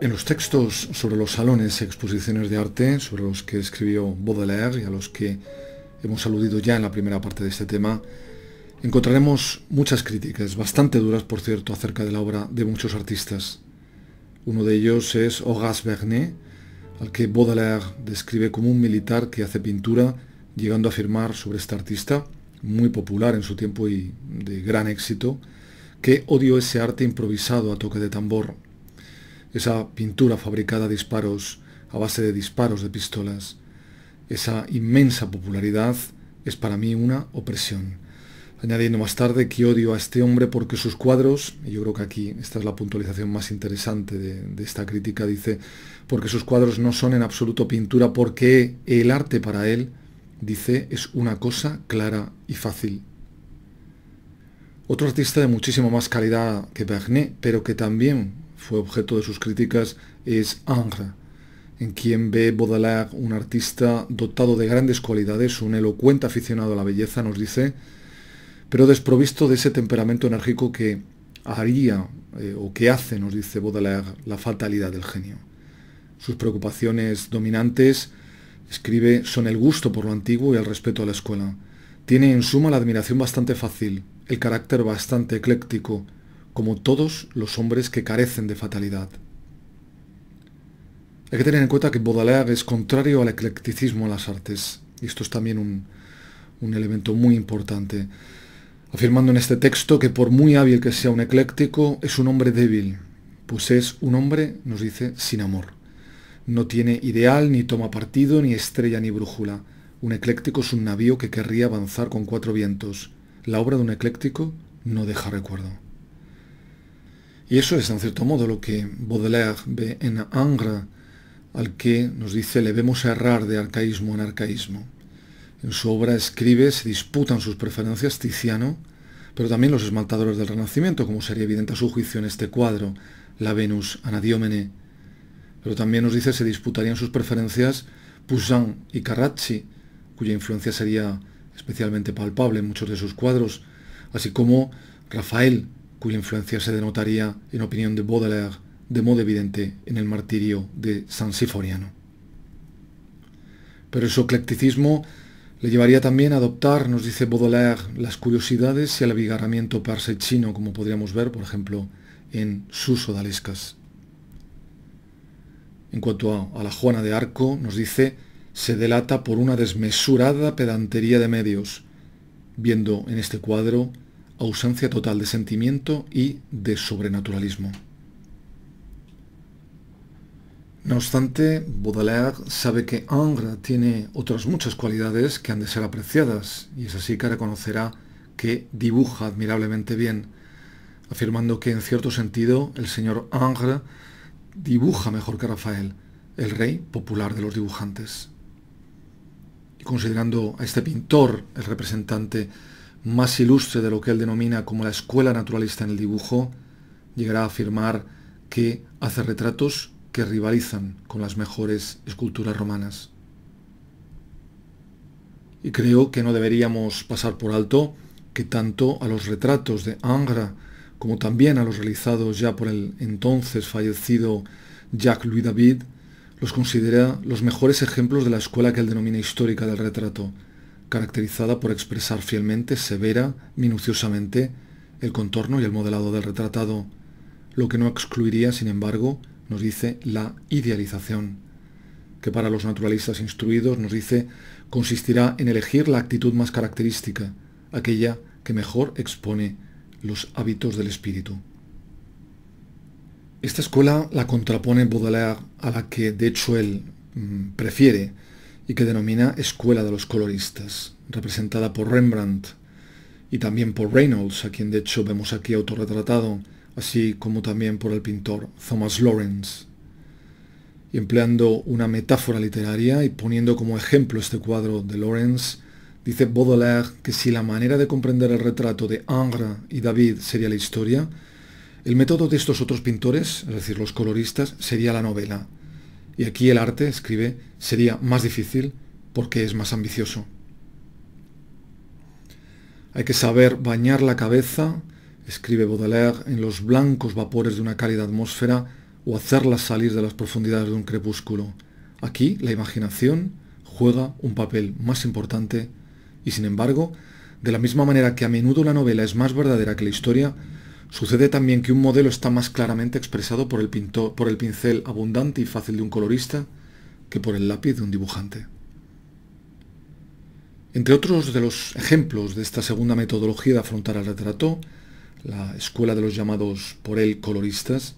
En los textos sobre los salones y exposiciones de arte, sobre los que escribió Baudelaire y a los que hemos aludido ya en la primera parte de este tema, encontraremos muchas críticas, bastante duras por cierto, acerca de la obra de muchos artistas. Uno de ellos es Horace Vernet, al que Baudelaire describe como un militar que hace pintura, llegando a afirmar sobre este artista, muy popular en su tiempo y de gran éxito, que odió ese arte improvisado a toque de tambor, esa pintura fabricada a disparos, a base de disparos de pistolas. Esa inmensa popularidad es para mí una opresión añadiendo más tarde que odio a este hombre porque sus cuadros, y yo creo que aquí esta es la puntualización más interesante de, esta crítica, dice, porque sus cuadros no son en absoluto pintura, porque el arte para él, dice, es una cosa clara y fácil. Otro artista de muchísima más calidad que Bernet, pero que también fue objeto de sus críticas, es Angre, en quien ve Baudelaire un artista dotado de grandes cualidades, un elocuente aficionado a la belleza, nos dice, pero desprovisto de ese temperamento enérgico que haría eh, o que hace, nos dice Baudelaire, la fatalidad del genio. Sus preocupaciones dominantes, escribe, son el gusto por lo antiguo y el respeto a la escuela. Tiene en suma la admiración bastante fácil, el carácter bastante ecléctico, como todos los hombres que carecen de fatalidad. Hay que tener en cuenta que Baudelaire es contrario al eclecticismo en las artes, y esto es también un elemento muy importante afirmando en este texto que por muy hábil que sea un ecléctico, es un hombre débil, pues es un hombre, nos dice, sin amor. No tiene ideal, ni toma partido, ni estrella, ni brújula. Un ecléctico es un navío que querría avanzar con cuatro vientos. La obra de un ecléctico no deja recuerdo. Y eso es, en cierto modo, lo que Baudelaire ve en Angra, al que nos dice le vemos errar de arcaísmo en arcaísmo. En su obra escribe, se disputan sus preferencias Tiziano, pero también los esmaltadores del Renacimiento, como sería evidente a su juicio en este cuadro, la Venus Anadiómene. Pero también nos dice se disputarían sus preferencias Poussin y Carracci, cuya influencia sería especialmente palpable en muchos de sus cuadros, así como Rafael, cuya influencia se denotaría, en opinión de Baudelaire, de modo evidente en el martirio de San Siforiano. Pero su eclecticismo le llevaría también a adoptar, nos dice Baudelaire, las curiosidades y el abigarramiento parse chino, como podríamos ver, por ejemplo, en sus odalescas. En cuanto a la Juana de Arco, nos dice, se delata por una desmesurada pedantería de medios, viendo en este cuadro ausencia total de sentimiento y de sobrenaturalismo. No obstante, Baudelaire sabe que Angre tiene otras muchas cualidades que han de ser apreciadas, y es así que reconocerá que dibuja admirablemente bien, afirmando que en cierto sentido el señor Angre dibuja mejor que Rafael, el rey popular de los dibujantes. Y considerando a este pintor el representante más ilustre de lo que él denomina como la escuela naturalista en el dibujo, llegará a afirmar que hace retratos que rivalizan con las mejores esculturas romanas. Y creo que no deberíamos pasar por alto que tanto a los retratos de Angra como también a los realizados ya por el entonces fallecido Jacques Louis David, los considera los mejores ejemplos de la escuela que él denomina histórica del retrato, caracterizada por expresar fielmente, severa, minuciosamente, el contorno y el modelado del retratado, lo que no excluiría, sin embargo, nos dice la idealización, que para los naturalistas instruidos, nos dice, consistirá en elegir la actitud más característica, aquella que mejor expone los hábitos del espíritu. Esta escuela la contrapone Baudelaire a la que de hecho él mm, prefiere y que denomina Escuela de los Coloristas, representada por Rembrandt y también por Reynolds, a quien de hecho vemos aquí autorretratado así como también por el pintor Thomas Lawrence. Y empleando una metáfora literaria y poniendo como ejemplo este cuadro de Lawrence, dice Baudelaire que si la manera de comprender el retrato de Ingres y David sería la historia, el método de estos otros pintores, es decir, los coloristas, sería la novela. Y aquí el arte, escribe, sería más difícil porque es más ambicioso. Hay que saber bañar la cabeza escribe Baudelaire, en los blancos vapores de una cálida atmósfera o hacerlas salir de las profundidades de un crepúsculo. Aquí la imaginación juega un papel más importante y sin embargo, de la misma manera que a menudo la novela es más verdadera que la historia, sucede también que un modelo está más claramente expresado por el, por el pincel abundante y fácil de un colorista que por el lápiz de un dibujante. Entre otros de los ejemplos de esta segunda metodología de afrontar al retrato, la escuela de los llamados por él coloristas,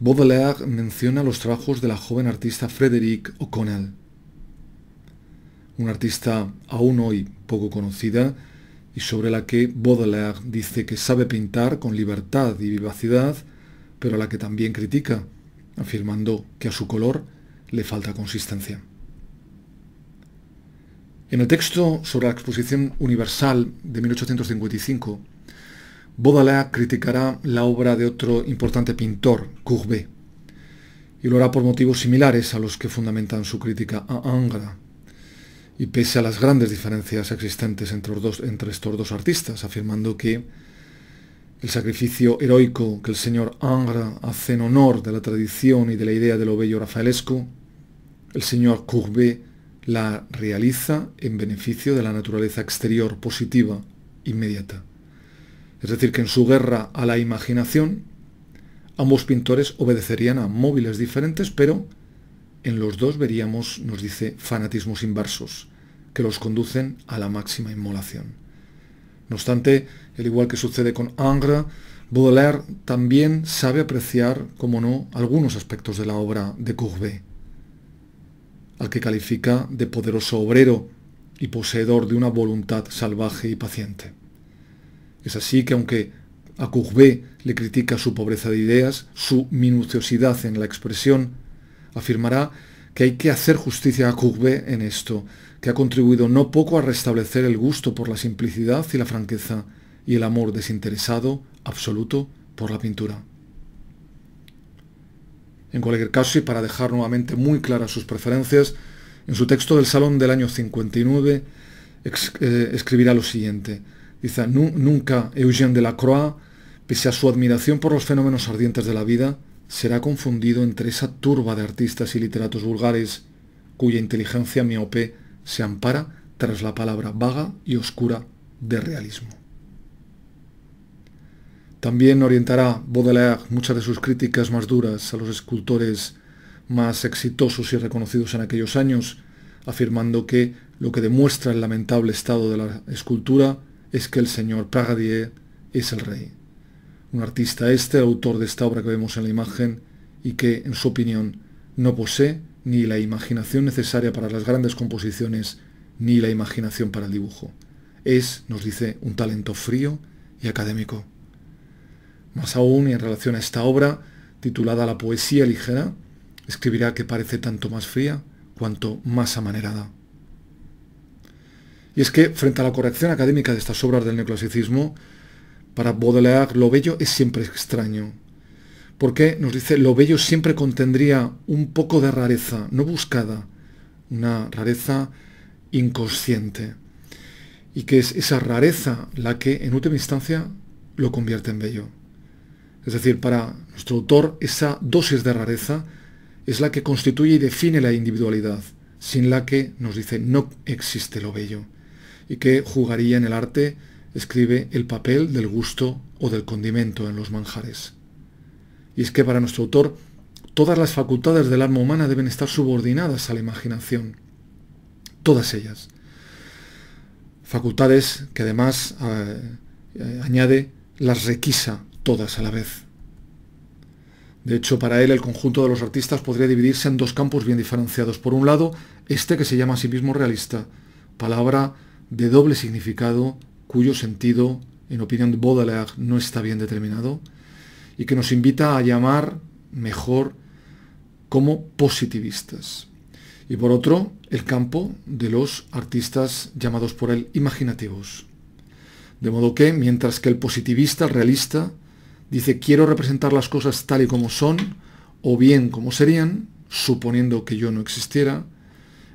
Baudelaire menciona los trabajos de la joven artista Frederick O'Connell, una artista aún hoy poco conocida y sobre la que Baudelaire dice que sabe pintar con libertad y vivacidad, pero a la que también critica, afirmando que a su color le falta consistencia. En el texto sobre la exposición universal de 1855, Baudelaire criticará la obra de otro importante pintor, Courbet, y lo hará por motivos similares a los que fundamentan su crítica a Angra, y pese a las grandes diferencias existentes entre, los dos, entre estos dos artistas, afirmando que el sacrificio heroico que el señor Angra hace en honor de la tradición y de la idea de lo bello rafaelesco, el señor Courbet la realiza en beneficio de la naturaleza exterior positiva inmediata. Es decir, que en su guerra a la imaginación, ambos pintores obedecerían a móviles diferentes, pero en los dos veríamos, nos dice, fanatismos inversos, que los conducen a la máxima inmolación. No obstante, el igual que sucede con angre Baudelaire también sabe apreciar, como no, algunos aspectos de la obra de Courbet, al que califica de poderoso obrero y poseedor de una voluntad salvaje y paciente. Es así que aunque a Courbet le critica su pobreza de ideas, su minuciosidad en la expresión, afirmará que hay que hacer justicia a Courbet en esto, que ha contribuido no poco a restablecer el gusto por la simplicidad y la franqueza y el amor desinteresado, absoluto, por la pintura. En cualquier caso, y para dejar nuevamente muy claras sus preferencias, en su texto del Salón del año 59 eh, escribirá lo siguiente. Quizá nunca Eugène Delacroix, pese a su admiración por los fenómenos ardientes de la vida, será confundido entre esa turba de artistas y literatos vulgares cuya inteligencia miope se ampara tras la palabra vaga y oscura de realismo. También orientará Baudelaire muchas de sus críticas más duras a los escultores más exitosos y reconocidos en aquellos años, afirmando que lo que demuestra el lamentable estado de la escultura es que el señor Pragadier es el rey. Un artista este, autor de esta obra que vemos en la imagen, y que, en su opinión, no posee ni la imaginación necesaria para las grandes composiciones, ni la imaginación para el dibujo. Es, nos dice, un talento frío y académico. Más aún, y en relación a esta obra, titulada La poesía ligera, escribirá que parece tanto más fría cuanto más amanerada. Y es que, frente a la corrección académica de estas obras del neoclasicismo, para Baudelaire lo bello es siempre extraño. Porque, nos dice, lo bello siempre contendría un poco de rareza, no buscada, una rareza inconsciente. Y que es esa rareza la que, en última instancia, lo convierte en bello. Es decir, para nuestro autor, esa dosis de rareza es la que constituye y define la individualidad, sin la que, nos dice, no existe lo bello y que jugaría en el arte, escribe, el papel del gusto o del condimento en los manjares. Y es que para nuestro autor, todas las facultades del alma humana deben estar subordinadas a la imaginación. Todas ellas. Facultades que además eh, eh, añade, las requisa todas a la vez. De hecho, para él el conjunto de los artistas podría dividirse en dos campos bien diferenciados. Por un lado, este que se llama a sí mismo realista, palabra de doble significado cuyo sentido, en opinión de Baudelaire, no está bien determinado y que nos invita a llamar mejor como positivistas. Y por otro, el campo de los artistas llamados por él imaginativos. De modo que, mientras que el positivista, realista, dice quiero representar las cosas tal y como son, o bien como serían, suponiendo que yo no existiera,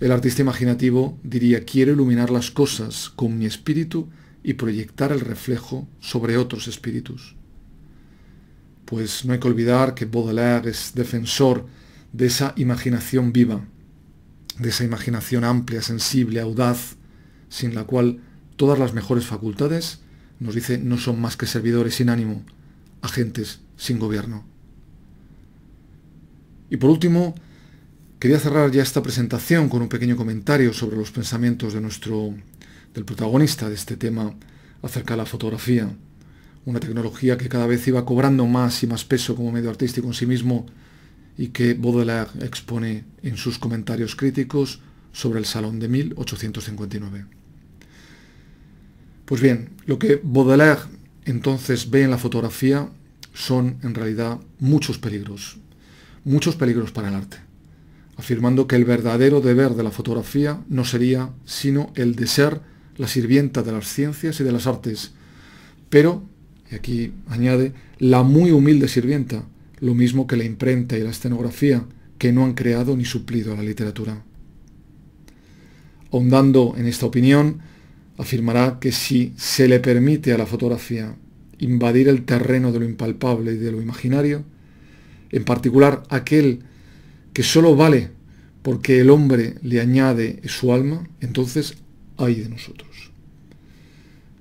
el artista imaginativo diría, quiero iluminar las cosas con mi espíritu y proyectar el reflejo sobre otros espíritus. Pues no hay que olvidar que Baudelaire es defensor de esa imaginación viva, de esa imaginación amplia, sensible, audaz, sin la cual todas las mejores facultades, nos dice, no son más que servidores sin ánimo, agentes sin gobierno. Y por último, Quería cerrar ya esta presentación con un pequeño comentario sobre los pensamientos de nuestro, del protagonista de este tema acerca de la fotografía, una tecnología que cada vez iba cobrando más y más peso como medio artístico en sí mismo y que Baudelaire expone en sus comentarios críticos sobre el Salón de 1859. Pues bien, lo que Baudelaire entonces ve en la fotografía son en realidad muchos peligros, muchos peligros para el arte afirmando que el verdadero deber de la fotografía no sería sino el de ser la sirvienta de las ciencias y de las artes, pero, y aquí añade, la muy humilde sirvienta, lo mismo que la imprenta y la escenografía, que no han creado ni suplido a la literatura. Ahondando en esta opinión, afirmará que si se le permite a la fotografía invadir el terreno de lo impalpable y de lo imaginario, en particular aquel que solo vale porque el hombre le añade su alma, entonces hay de nosotros.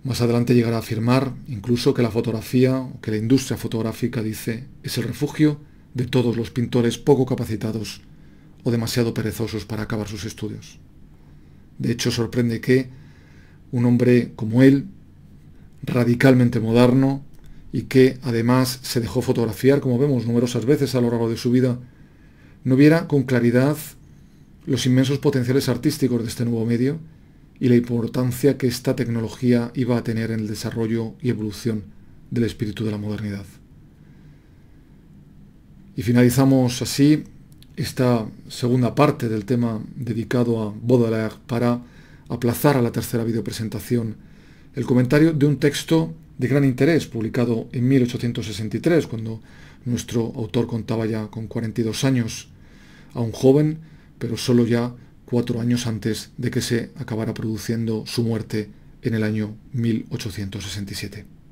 Más adelante llegará a afirmar incluso que la fotografía, o que la industria fotográfica, dice, es el refugio de todos los pintores poco capacitados o demasiado perezosos para acabar sus estudios. De hecho, sorprende que un hombre como él, radicalmente moderno, y que además se dejó fotografiar, como vemos numerosas veces a lo largo de su vida, no viera con claridad los inmensos potenciales artísticos de este nuevo medio y la importancia que esta tecnología iba a tener en el desarrollo y evolución del espíritu de la modernidad. Y finalizamos así esta segunda parte del tema dedicado a Baudelaire para aplazar a la tercera videopresentación el comentario de un texto de gran interés publicado en 1863, cuando nuestro autor contaba ya con 42 años a un joven, pero solo ya cuatro años antes de que se acabara produciendo su muerte en el año 1867.